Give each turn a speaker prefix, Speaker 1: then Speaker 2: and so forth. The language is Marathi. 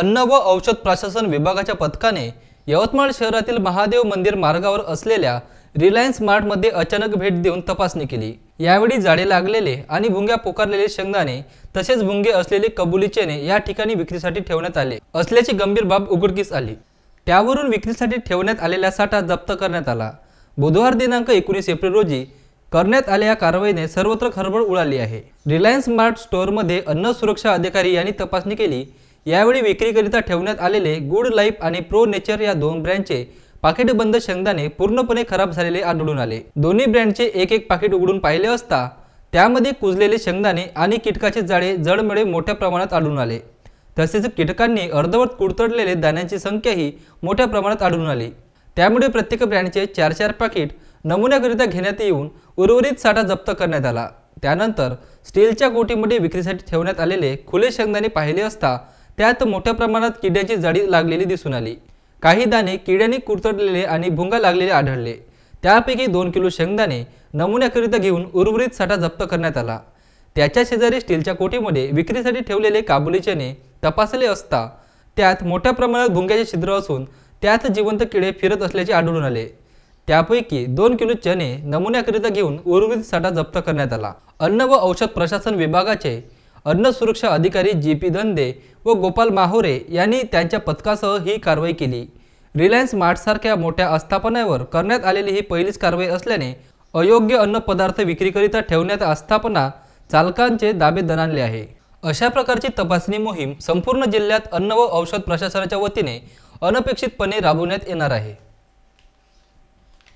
Speaker 1: अन्न व औषध प्रशासन विभागाच्या पथकाने यवतमाळ शहरातील महादेव मंदिर मार्गावर असलेल्या रिलायन्स मार्टमध्ये अचानक भेट देऊन तपासणी केली यावेळी जाडे लागलेले आणि भुंग्या पोकारलेले शेंगदाणे तसेच भुंगे असलेले कबुली चेने या ठिकाणी विक्रीसाठी ठेवण्यात आले असल्याची गंभीर बाब उघडकीस आली त्यावरून विक्रीसाठी ठेवण्यात आलेला साठा जप्त करण्यात आला बुधवार दिनांक एकोणीस एप्रिल रोजी करण्यात आलेल्या कारवाईने सर्वत्र खळबळ उडाली आहे रिलायन्स मार्ट स्टोअरमध्ये अन्न सुरक्षा अधिकारी यांनी तपासणी केली यावेळी विक्रीकरिता ठेवण्यात आलेले गुड लाईफ आणि प्रो नेचर या दोन ब्रँडचे बंद शेंगदाणे पूर्णपणे खराब झालेले आढळून आले दोन्ही ब्रँडचे एक एक पाकिट उघडून पाहिले असता त्यामध्ये कुजलेले शेंगदाणे आणि कीटकाचे जाळे जडमेळे मोठ्या प्रमाणात आढळून आले तसेच कीटकांनी अर्धवट कुडतडलेले दाण्यांची संख्याही मोठ्या प्रमाणात आढळून आली त्यामुळे प्रत्येक ब्रँडचे चार चार पाकिट नमुन्याकरिता घेण्यात येऊन उर्वरित साठा जप्त करण्यात आला त्यानंतर स्टीलच्या गोटीमध्ये विक्रीसाठी ठेवण्यात आलेले खुले शेंगदाणे पाहिले असता त्यात मोठ्या प्रमाणात किड्याची जाडी लागलेली दिसून आली काही दाणे किड्याने कुरतडलेले आणि भुंगा लागलेले आढळले त्यापैकी दोन किलो शेंगदाणे नमुन्याकरिता घेऊन उर्वरित साठा जप्त करण्यात आला त्याच्या शेजारी स्टीलच्या कोटीमध्ये विक्रीसाठी ठेवलेले काबुली चणे तपासले असता त्यात मोठ्या प्रमाणात भुंग्याचे छिद्र असून त्यात जिवंत किडे फिरत असल्याचे आढळून आले त्यापैकी दोन किलो चणे नमुन्याकरिता घेऊन उर्वरित साठा जप्त करण्यात आला अन्न व औषध प्रशासन विभागाचे अन्न सुरक्षा अधिकारी जी पी धंदे व गोपाल माहोरे यांनी त्यांच्या पथकासह ही कारवाई केली रिलायन्स मार्टसारख्या मोठ्या आस्थापनावर करण्यात आलेली ही पहिलीच कारवाई असल्याने अयोग्य अन्न पदार्थ विक्रीकरिता ठेवण्यात आस्थापना चालकांचे दाबे दणाणले आहे अशा प्रकारची तपासणी मोहीम संपूर्ण जिल्ह्यात अन्न व औषध प्रशासनाच्या वतीने अनपेक्षितपणे राबवण्यात येणार आहे